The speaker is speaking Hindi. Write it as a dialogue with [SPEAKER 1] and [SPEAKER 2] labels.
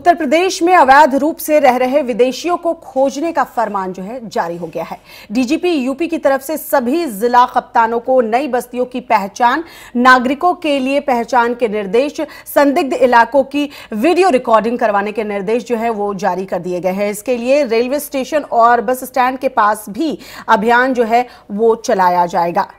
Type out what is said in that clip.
[SPEAKER 1] उत्तर प्रदेश में अवैध रूप से रह रहे विदेशियों को खोजने का फरमान जो है जारी हो गया है डीजीपी यूपी की तरफ से सभी जिला कप्तानों को नई बस्तियों की पहचान नागरिकों के लिए पहचान के निर्देश संदिग्ध इलाकों की वीडियो रिकॉर्डिंग करवाने के निर्देश जो है वो जारी कर दिए गए हैं इसके लिए रेलवे स्टेशन और बस स्टैंड के पास भी अभियान जो है वो चलाया जाएगा